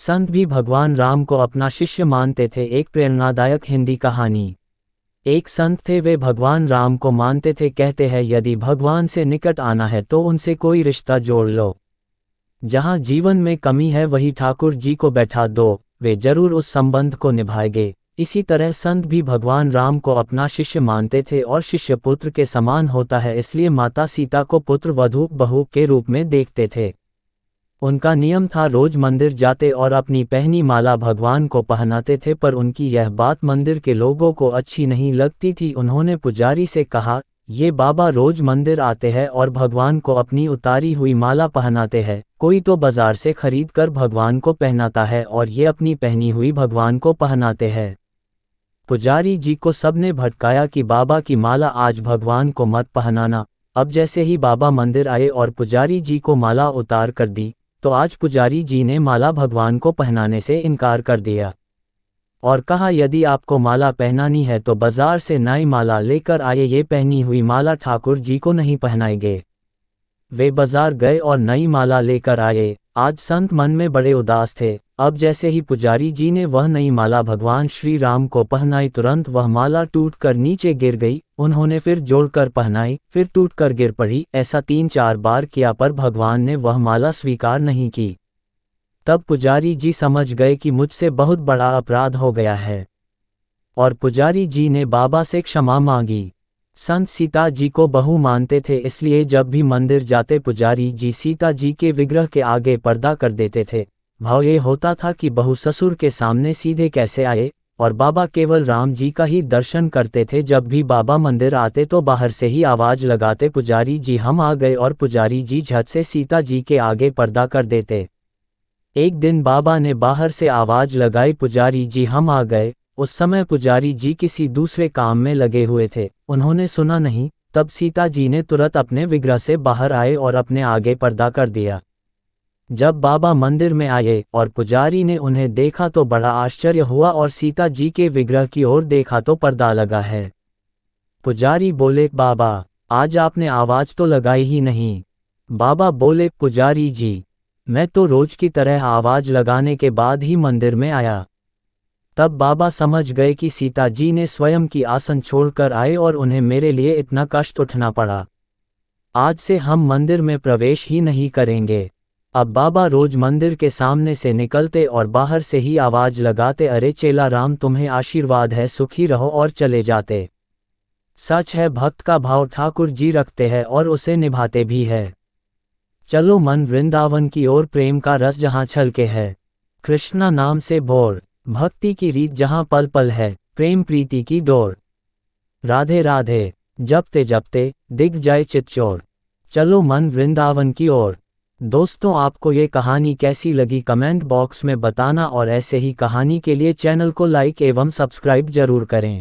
संत भी भगवान राम को अपना शिष्य मानते थे एक प्रेरणादायक हिंदी कहानी एक संत थे वे भगवान राम को मानते थे कहते हैं यदि भगवान से निकट आना है तो उनसे कोई रिश्ता जोड़ लो जहाँ जीवन में कमी है वही ठाकुर जी को बैठा दो वे जरूर उस संबंध को निभाएंगे इसी तरह संत भी भगवान राम को अपना शिष्य मानते थे और शिष्य पुत्र के समान होता है इसलिए माता सीता को पुत्र वधू बहू के रूप में देखते थे उनका नियम था रोज मंदिर जाते और अपनी पहनी माला भगवान को पहनाते थे पर उनकी यह बात मंदिर के लोगों को अच्छी नहीं लगती थी उन्होंने पुजारी से कहा ये बाबा रोज मंदिर आते हैं और भगवान को अपनी उतारी हुई माला पहनाते हैं कोई तो बाजार से खरीद कर भगवान को पहनाता है और ये अपनी पहनी हुई भगवान को पहनाते हैं पुजारी जी को सबने भटकाया कि बाबा की माला आज भगवान को मत पहनाना अब जैसे ही बाबा मंदिर आए और पुजारी जी को माला उतार कर दी तो आज पुजारी जी ने माला भगवान को पहनाने से इनकार कर दिया और कहा यदि आपको माला पहनानी है तो बाजार से नई माला लेकर आए ये पहनी हुई माला ठाकुर जी को नहीं पहनाएंगे वे बाजार गए और नई माला लेकर आए आज संत मन में बड़े उदास थे अब जैसे ही पुजारी जी ने वह नई माला भगवान श्री राम को पहनाई तुरंत वह माला टूट कर नीचे गिर गई उन्होंने फिर जोड़कर पहनाई फिर टूट कर गिर पड़ी ऐसा तीन चार बार किया पर भगवान ने वह माला स्वीकार नहीं की तब पुजारी जी समझ गए कि मुझसे बहुत बड़ा अपराध हो गया है और पुजारी जी ने बाबा से क्षमा मांगी संत सीता जी को बहु मानते थे इसलिए जब भी मंदिर जाते पुजारी जी सीता जी के विग्रह के आगे पर्दा कर देते थे भाव ये होता था कि बहु ससुर के सामने सीधे कैसे आए और बाबा केवल राम जी का ही दर्शन करते थे जब भी बाबा मंदिर आते तो बाहर से ही आवाज लगाते पुजारी जी हम आ गए और पुजारी जी झट से सीता जी के आगे पर्दा कर देते एक दिन बाबा ने बाहर से आवाज लगाई पुजारी जी हम आ गए उस समय पुजारी जी किसी दूसरे काम में लगे हुए थे उन्होंने सुना नहीं तब सीता जी ने तुरंत अपने विग्रह से बाहर आए और अपने आगे पर्दा कर दिया जब बाबा मंदिर में आए और पुजारी ने उन्हें देखा तो बड़ा आश्चर्य हुआ और सीता जी के विग्रह की ओर देखा तो पर्दा लगा है पुजारी बोले बाबा आज आपने आवाज तो लगाई ही नहीं बाबा बोले पुजारी जी मैं तो रोज की तरह आवाज लगाने के बाद ही मंदिर में आया तब बाबा समझ गए कि सीता जी ने स्वयं की आसन छोड़कर आए और उन्हें मेरे लिए इतना कष्ट उठना पड़ा आज से हम मंदिर में प्रवेश ही नहीं करेंगे अब बाबा रोज मंदिर के सामने से निकलते और बाहर से ही आवाज लगाते अरे चेला राम तुम्हें आशीर्वाद है सुखी रहो और चले जाते सच है भक्त का भाव ठाकुर जी रखते हैं और उसे निभाते भी है चलो मन वृंदावन की ओर प्रेम का रस जहाँ छलके है कृष्णा नाम से बोर भक्ति की रीत जहाँ पल पल है प्रेम प्रीति की दौड़ राधे राधे जपते जपते दिग जाए चितचोर चलो मन वृंदावन की ओर दोस्तों आपको ये कहानी कैसी लगी कमेंट बॉक्स में बताना और ऐसे ही कहानी के लिए चैनल को लाइक एवं सब्सक्राइब जरूर करें